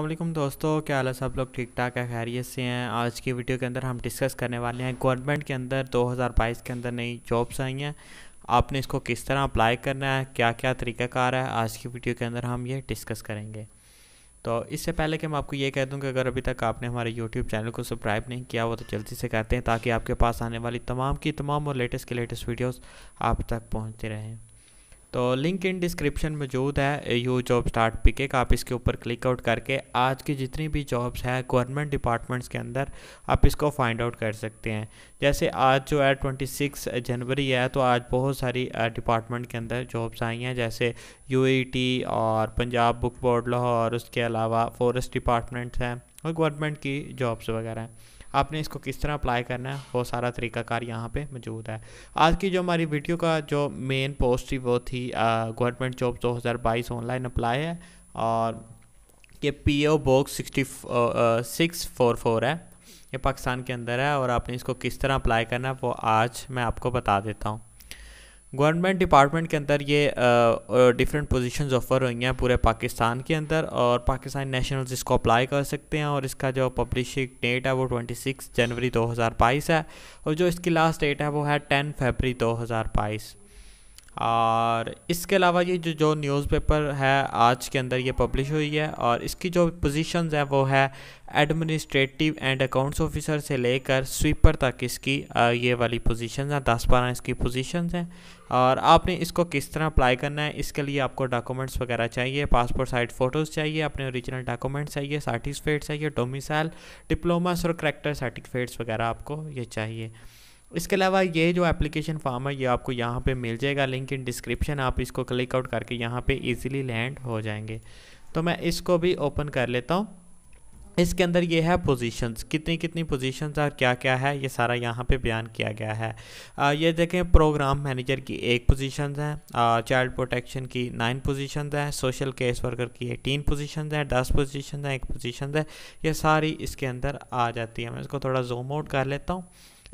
अल्लाम दोस्तों क्या हाल है सब लोग ठीक ठाक है खैरियत से हैं आज की वीडियो के अंदर हम डिस्कस करने वाले हैं गवर्नमेंट के अंदर 2022 के अंदर नई जॉब्स आई हैं आपने इसको किस तरह अप्लाई करना है क्या क्या तरीकाकार है आज की वीडियो के अंदर हम ये डिस्कस करेंगे तो इससे पहले कि मैं आपको ये कह दूँ कि अगर अभी तक आपने हमारे यूट्यूब चैनल को सब्सक्राइब नहीं किया वो तो जल्दी से करते हैं ताकि आपके पास आने वाली तमाम की तमाम और लेटेस्ट के लेटेस्ट वीडियोज़ आप तक पहुँचते रहें तो लिंक इन डिस्क्रिप्शन मौजूद है यू जॉब स्टार्ट पिकेक आप इसके ऊपर क्लिक आउट करके आज की जितनी भी जॉब्स हैं गवर्नमेंट डिपार्टमेंट्स के अंदर आप इसको फाइंड आउट कर सकते हैं जैसे आज जो है ट्वेंटी सिक्स जनवरी है तो आज बहुत सारी डिपार्टमेंट के अंदर जॉब्स आई हैं जैसे यू और पंजाब बुक बोर्ड लाहौर उसके अलावा फॉरेस्ट डिपार्टमेंट्स हैं और गवर्नमेंट की जॉब्स वगैरह हैं आपने इसको किस तरह अप्लाई करना है वो सारा तरीकाकार यहाँ पे मौजूद है आज की जो हमारी वीडियो का जो मेन पोस्ट थी वो थी गवर्नमेंट जॉब 2022 ऑनलाइन अप्लाई है और ये P O box sixty six four four है ये पाकिस्तान के अंदर है और आपने इसको किस तरह अप्लाई करना है वो आज मैं आपको बता देता हूँ गवर्नमेंट डिपार्टमेंट के अंदर ये डिफरेंट पोजीशंस ऑफर हुई हैं पूरे पाकिस्तान के अंदर और पाकिस्तान नेशनल्स इसको अप्लाई कर सकते हैं और इसका जो पब्लिशिंग डेट है वो 26 जनवरी 2022 है और जो इसकी लास्ट डेट है वो है 10 फरवरी 2022 और इसके अलावा ये जो जो न्यूज़पेपर है आज के अंदर ये पब्लिश हुई है और इसकी जो पोजीशंस हैं वो है एडमिनिस्ट्रेटिव एंड अकाउंट्स ऑफिसर से लेकर स्वीपर तक इसकी ये वाली पोजीशंस हैं दस बारह इसकी पोजीशंस हैं और आपने इसको किस तरह अप्लाई करना है इसके लिए आपको डॉक्यूमेंट्स वगैरह चाहिए पासपोर्ट साइज फ़ोटोज़ चाहिए अपने औरिजिनल डॉक्यूमेंट्स चाहिए सर्टिफिकेट्स चाहिए डोमिसाइल डिप्लोमास और करेक्टर सर्टिफिकेट्स वगैरह आपको ये चाहिए इसके अलावा ये जो एप्लीकेशन फॉर्म है ये आपको यहाँ पे मिल जाएगा लिंक इन डिस्क्रिप्शन आप इसको क्लिक आउट करके यहाँ पे इजीली लैंड हो जाएंगे तो मैं इसको भी ओपन कर लेता हूँ इसके अंदर ये है पोजीशंस कितनी कितनी पोजीशंस और क्या क्या है ये सारा यहाँ पे बयान किया गया है आ, ये देखें प्रोग्राम मैनेजर की एक पोजीशंस है चाइल्ड प्रोटेक्शन की नाइन पोजीशंस है सोशल केस वर्कर की एटीन पोजीशंस है दस पोजीशंस है एक पोजीशंस है ये सारी इसके अंदर आ जाती है मैं इसको थोड़ा जूम आउट कर लेता हूँ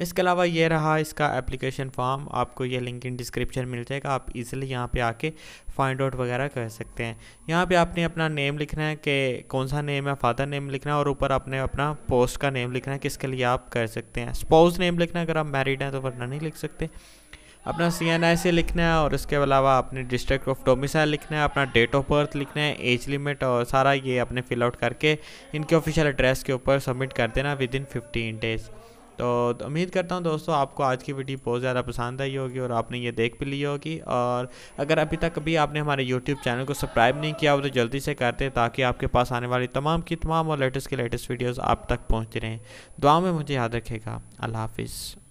इसके अलावा ये रहा इसका एप्लीकेशन फॉर्म आपको ये लिंक इन डिस्क्रिप्शन मिल जाएगा आप इजीली यहाँ पे आके फाइंड आउट वगैरह कर सकते हैं यहाँ पे आपने अपना नेम लिखना है कि कौन सा नेम है फादर नेम लिखना है और ऊपर आपने अपना पोस्ट का नेम लिखना है किसके लिए आप कर सकते हैं स्पाउस नेम लिखना है अगर आप मैरिड हैं तो वरना नहीं लिख सकते अपना सी एन आई सी लिखना है और इसके अलावा अपने डिस्ट्रिक्ट ऑफ डोमिसाइल लिखना है अपना डेट ऑफ बर्थ लिखना है एज लिमिट और सारा ये अपने फिल आउट करके इनके ऑफिशियल एड्रेस के ऊपर सबमिट कर देना विद इन फिफ्टीन डेज़ तो, उम्मीद करता हूँ दोस्तों आपको आज की वीडियो बहुत ज़्यादा पसंद आई होगी और आपने ये देख भी ली होगी और अगर अभी तक भी आपने हमारे यूट्यूब चैनल को सब्सक्राइब नहीं किया हो तो जल्दी से करते ताकि आपके पास आने वाली तमाम की तमाम और लेटेस्ट के लेटेस्ट वीडियोज़ आप तक पहुँचती रहें दुआ में मुझे याद रखेगा अल्लाह हाफिज़